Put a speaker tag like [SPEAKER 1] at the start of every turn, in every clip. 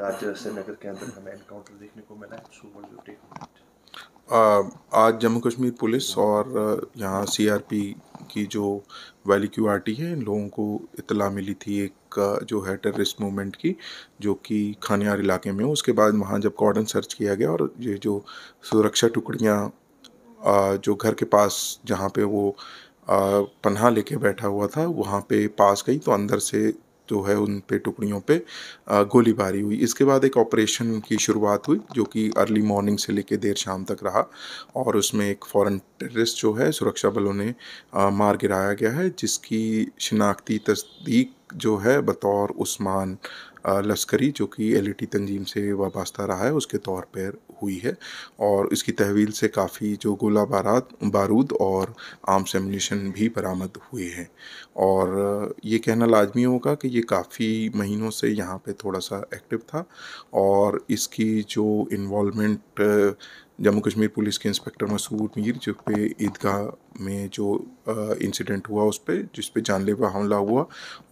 [SPEAKER 1] राज्य नगर के अंदर हमें एनकाउंटर देखने को मिला आज जम्मू कश्मीर पुलिस और यहाँ सीआरपी की जो वैली क्यू आर टी है इन लोगों को इतला मिली थी एक जो है टेररिस्ट मूवमेंट की जो कि खानियार इलाके में उसके बाद वहाँ जब कॉर्डन सर्च किया गया और ये जो सुरक्षा टुकड़ियाँ जो घर के पास जहाँ पे वो पन्हा लेके बैठा हुआ था वहाँ पे पास गई तो अंदर से जो तो है उन पे टुकड़ियों पे गोलीबारी हुई इसके बाद एक ऑपरेशन की शुरुआत हुई जो कि अर्ली मॉर्निंग से लेकर देर शाम तक रहा और उसमें एक फॉरेन टेररिस्ट जो है सुरक्षा बलों ने मार गिराया गया है जिसकी शिनाख्ती तस्दीक जो है बतौर उस्मान लश्करी जो कि एल तंजीम से वाबस्ता रहा है उसके तौर पर हुई है और इसकी तहवील से काफ़ी जो गोला बारात बारूद और आर्म्स एम्यूनिशन भी बरामद हुए हैं और ये कहना लाजमी होगा कि ये काफ़ी महीनों से यहाँ पे थोड़ा सा एक्टिव था और इसकी जो इन्वॉलमेंट जम्मू कश्मीर पुलिस के इंस्पेक्टर मसूद मीर जो पे ईदगाह में जो इंसिडेंट हुआ उस पर जिस पे जानलेवा हमला हुआ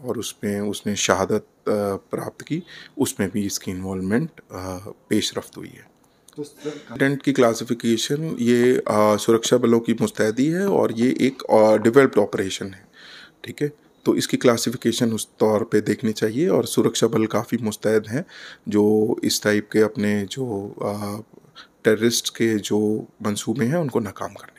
[SPEAKER 1] और उसमें उसने शहादत प्राप्त की उसमें भी इसकी इन्वॉलमेंट पेशरफ्त रफ्त हुई है इंसिडेंट की क्लासिफिकेशन ये सुरक्षा बलों की मुस्तैदी है और ये एक डेवलप्ड ऑपरेशन है ठीक है तो इसकी क्लासिफिकेशन उस तौर पे देखनी चाहिए और सुरक्षा बल काफ़ी मुस्तैद हैं जो इस टाइप के अपने जो टेररिस्ट के जो मंसूबे हैं उनको नाकाम करना